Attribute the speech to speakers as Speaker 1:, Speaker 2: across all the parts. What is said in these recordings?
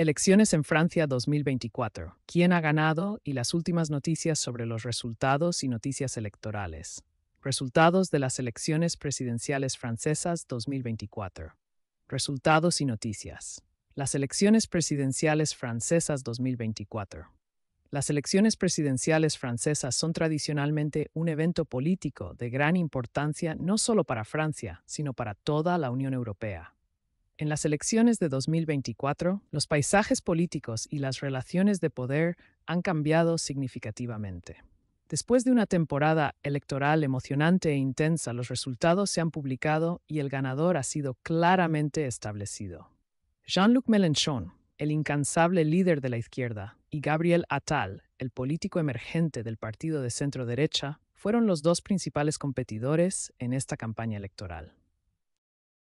Speaker 1: Elecciones en Francia 2024. ¿Quién ha ganado? Y las últimas noticias sobre los resultados y noticias electorales. Resultados de las elecciones presidenciales francesas 2024. Resultados y noticias. Las elecciones presidenciales francesas 2024. Las elecciones presidenciales francesas son tradicionalmente un evento político de gran importancia no solo para Francia, sino para toda la Unión Europea. En las elecciones de 2024, los paisajes políticos y las relaciones de poder han cambiado significativamente. Después de una temporada electoral emocionante e intensa, los resultados se han publicado y el ganador ha sido claramente establecido. Jean-Luc Mélenchon, el incansable líder de la izquierda, y Gabriel Attal, el político emergente del partido de centro derecha, fueron los dos principales competidores en esta campaña electoral.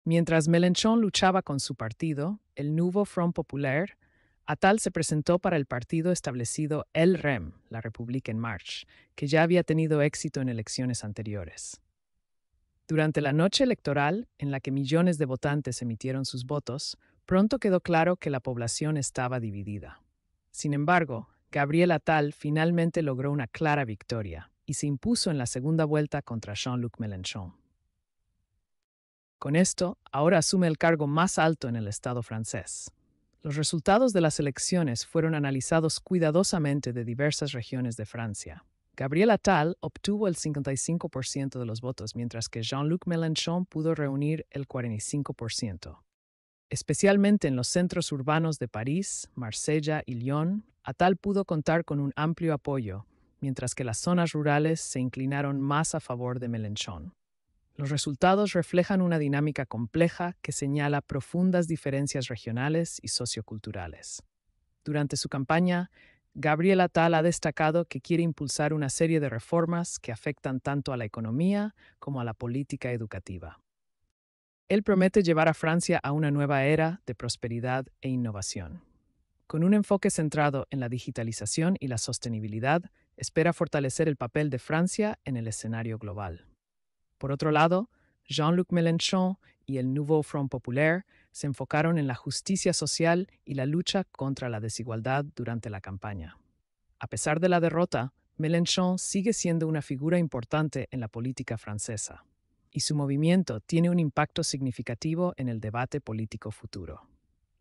Speaker 1: Mientras Mélenchon luchaba con su partido, el Nouveau Front Populaire, Atal se presentó para el partido establecido El REM, la República en March, que ya había tenido éxito en elecciones anteriores. Durante la noche electoral, en la que millones de votantes emitieron sus votos, pronto quedó claro que la población estaba dividida. Sin embargo, Gabriel Atal finalmente logró una clara victoria y se impuso en la segunda vuelta contra Jean-Luc Mélenchon. Con esto, ahora asume el cargo más alto en el Estado francés. Los resultados de las elecciones fueron analizados cuidadosamente de diversas regiones de Francia. Gabriel Attal obtuvo el 55% de los votos, mientras que Jean-Luc Mélenchon pudo reunir el 45%. Especialmente en los centros urbanos de París, Marsella y Lyon, Attal pudo contar con un amplio apoyo, mientras que las zonas rurales se inclinaron más a favor de Mélenchon. Los resultados reflejan una dinámica compleja que señala profundas diferencias regionales y socioculturales. Durante su campaña, Gabriela Tal ha destacado que quiere impulsar una serie de reformas que afectan tanto a la economía como a la política educativa. Él promete llevar a Francia a una nueva era de prosperidad e innovación. Con un enfoque centrado en la digitalización y la sostenibilidad, espera fortalecer el papel de Francia en el escenario global. Por otro lado, Jean-Luc Mélenchon y el Nouveau Front Populaire se enfocaron en la justicia social y la lucha contra la desigualdad durante la campaña. A pesar de la derrota, Mélenchon sigue siendo una figura importante en la política francesa, y su movimiento tiene un impacto significativo en el debate político futuro.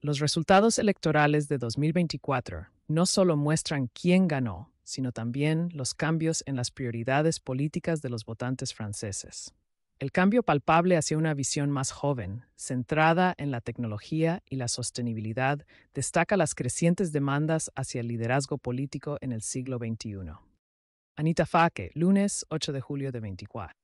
Speaker 1: Los resultados electorales de 2024 no solo muestran quién ganó, sino también los cambios en las prioridades políticas de los votantes franceses. El cambio palpable hacia una visión más joven, centrada en la tecnología y la sostenibilidad, destaca las crecientes demandas hacia el liderazgo político en el siglo XXI. Anita Faque, lunes 8 de julio de 24.